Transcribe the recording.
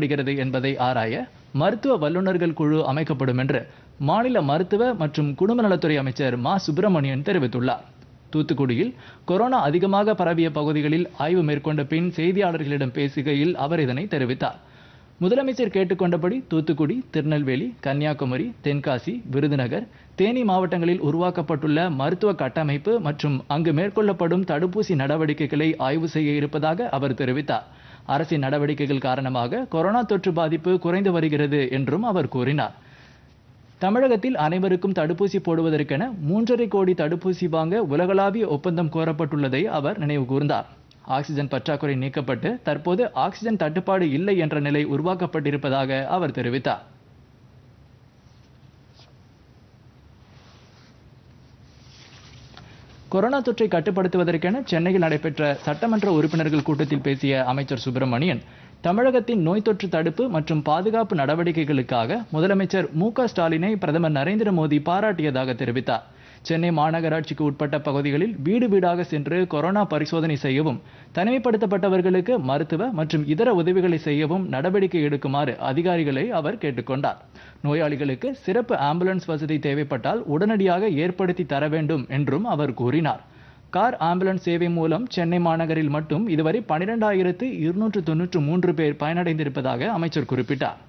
படுகிறது என்பதை ஆராய மருத்துவ வல்லுநர்கள் குழு அமைக்கப்படும் என்று மாநில மருத்துவ மற்றும் குடும்ப நலத்துறை அமைச்சர் மா சுப்பிரமணியன் தெரிவித்துள்ளார் தூத்துக்குடியில் கொரோனா அதிகமாக பரவிய பகுதிகளில் ஆய்வு மேற்கொண்ட பின் செய்தியாளர்களிடம் பேசுகையில் அவர் இதனை தெரிவித்தார் முதலமைச்சர் கேட்டுக்கொண்டபடி தூத்துக்குடி திருநெல்வேலி கன்னியாகுமரி தென்காசி விருதுநகர் தேனி மாவட்டங்களில் உருவாக்கப்பட்டுள்ள மருத்துவ கட்டமைப்பு மற்றும் அங்கு மேற்கொள்ளப்படும் தடுப்பூசி நடவடிக்கைகளை ஆய்வு செய்ய இருப்பதாக அவர் தெரிவித்தார் அரசின் நடவடிக்கைகள் காரணமாக கொரோனா தொற்று பாதிப்பு குறைந்து வருகிறது என்றும் அவர் கூறினார் தமிழகத்தில் அனைவருக்கும் தடுப்பூசி போடுவதற்கென மூன்றரை கோடி தடுப்பூசி வாங்க உலகளாவிய ஒப்பந்தம் கோரப்பட்டுள்ளதை அவர் நினைவு கூர்ந்தார் ஆக்சிஜன் பற்றாக்குறை நீக்கப்பட்டு தற்போது ஆக்சிஜன் தட்டுப்பாடு இல்லை என்ற நிலை உருவாக்கப்பட்டிருப்பதாக அவர் தெரிவித்தார் கொரோனா தொற்றை கட்டுப்படுத்துவதற்கென சென்னையில் நடைபெற்ற சட்டமன்ற உறுப்பினர்கள் கூட்டத்தில் பேசிய அமைச்சர் சுப்பிரமணியன் தமிழகத்தின் நோய் தொற்று தடுப்பு மற்றும் பாதுகாப்பு நடவடிக்கைகளுக்காக முதலமைச்சர் மு ஸ்டாலினை பிரதமர் நரேந்திர மோடி பாராட்டியதாக தெரிவித்தார் சென்னை மாநகராட்சிக்கு உட்பட்ட பகுதிகளில் வீடு வீடாக சென்று கொரோனா பரிசோதனை செய்யவும் தனிமைப்படுத்தப்பட்டவர்களுக்கு மருத்துவ மற்றும் இதர உதவிகளை செய்யவும் நடவடிக்கை எடுக்குமாறு அதிகாரிகளை அவர் கேட்டுக்கொண்டார் நோயாளிகளுக்கு சிறப்பு ஆம்புலன்ஸ் வசதி தேவைப்பட்டால் உடனடியாக ஏற்படுத்தி தர வேண்டும் என்றும் அவர் கூறினார் கார் ஆம்புலன்ஸ் சேவை மூலம் சென்னை மாநகரில் மட்டும் இதுவரை பனிரெண்டாயிரத்து இருநூற்று தொன்னூற்று மூன்று பேர் பயனடைந்திருப்பதாக அமைச்சர் குறிப்பிட்டார்